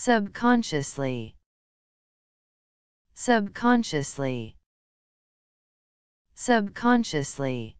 subconsciously subconsciously subconsciously